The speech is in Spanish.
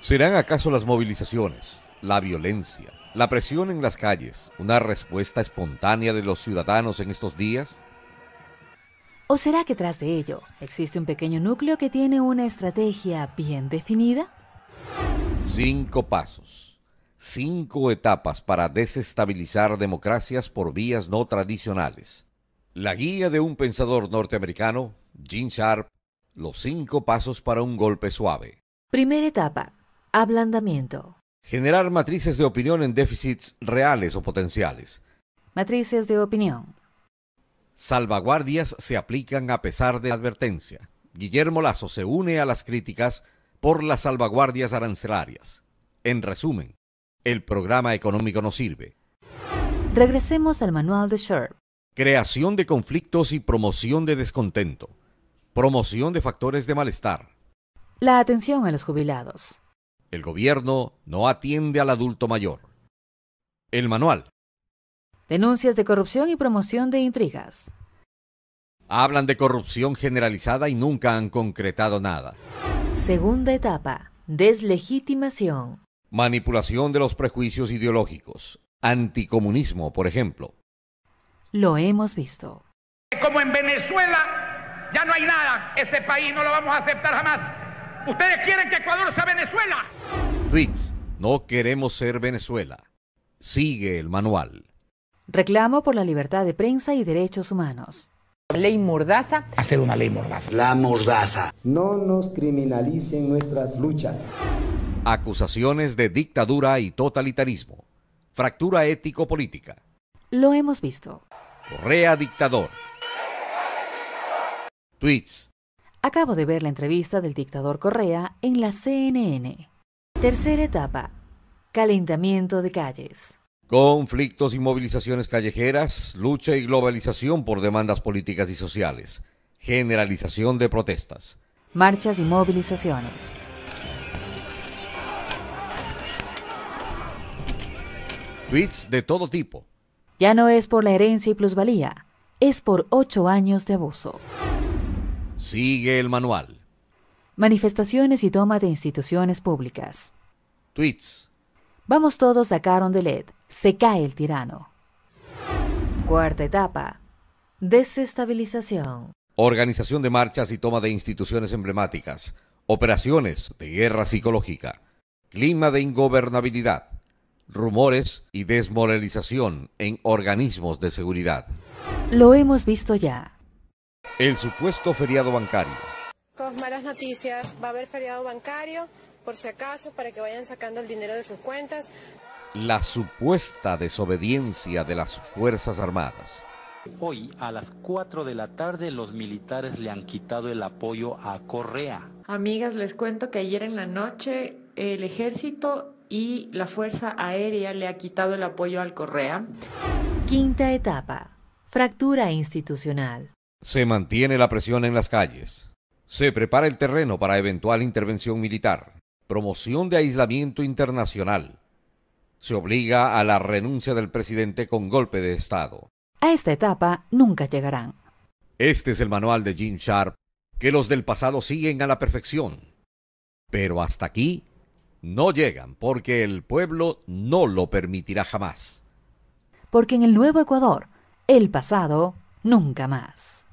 ¿Serán acaso las movilizaciones, la violencia, la presión en las calles una respuesta espontánea de los ciudadanos en estos días? ¿O será que tras de ello existe un pequeño núcleo que tiene una estrategia bien definida? Cinco pasos, cinco etapas para desestabilizar democracias por vías no tradicionales. La guía de un pensador norteamericano, Gene Sharp, los cinco pasos para un golpe suave. Primera etapa, Ablandamiento. Generar matrices de opinión en déficits reales o potenciales. Matrices de opinión. Salvaguardias se aplican a pesar de advertencia. Guillermo Lazo se une a las críticas por las salvaguardias arancelarias. En resumen, el programa económico no sirve. Regresemos al manual de Sherp. Creación de conflictos y promoción de descontento. Promoción de factores de malestar. La atención a los jubilados. El gobierno no atiende al adulto mayor. El manual. Denuncias de corrupción y promoción de intrigas. Hablan de corrupción generalizada y nunca han concretado nada. Segunda etapa. Deslegitimación. Manipulación de los prejuicios ideológicos. Anticomunismo, por ejemplo. Lo hemos visto. Como en Venezuela ya no hay nada, ese país no lo vamos a aceptar jamás. Ustedes quieren que Ecuador sea Venezuela. Tweets. no queremos ser Venezuela. Sigue el manual. Reclamo por la libertad de prensa y derechos humanos. Ley Mordaza. Hacer una ley Mordaza. La Mordaza. No nos criminalicen nuestras luchas. Acusaciones de dictadura y totalitarismo. Fractura ético-política. Lo hemos visto. Correa dictador. Tweets. Acabo de ver la entrevista del dictador Correa en la CNN. Tercera etapa. Calentamiento de calles. Conflictos y movilizaciones callejeras, lucha y globalización por demandas políticas y sociales, generalización de protestas. Marchas y movilizaciones. Tweets de todo tipo. Ya no es por la herencia y plusvalía, es por ocho años de abuso. Sigue el manual manifestaciones y toma de instituciones públicas. Tweets. Vamos todos a Carondelet. Se cae el tirano. Cuarta etapa. Desestabilización. Organización de marchas y toma de instituciones emblemáticas. Operaciones de guerra psicológica. Clima de ingobernabilidad. Rumores y desmoralización en organismos de seguridad. Lo hemos visto ya. El supuesto feriado bancario noticias, va a haber feriado bancario, por si acaso, para que vayan sacando el dinero de sus cuentas. La supuesta desobediencia de las Fuerzas Armadas. Hoy, a las 4 de la tarde, los militares le han quitado el apoyo a Correa. Amigas, les cuento que ayer en la noche el ejército y la Fuerza Aérea le ha quitado el apoyo al Correa. Quinta etapa. Fractura institucional. Se mantiene la presión en las calles. Se prepara el terreno para eventual intervención militar. Promoción de aislamiento internacional. Se obliga a la renuncia del presidente con golpe de Estado. A esta etapa nunca llegarán. Este es el manual de Jim Sharp que los del pasado siguen a la perfección. Pero hasta aquí no llegan porque el pueblo no lo permitirá jamás. Porque en el nuevo Ecuador, el pasado nunca más.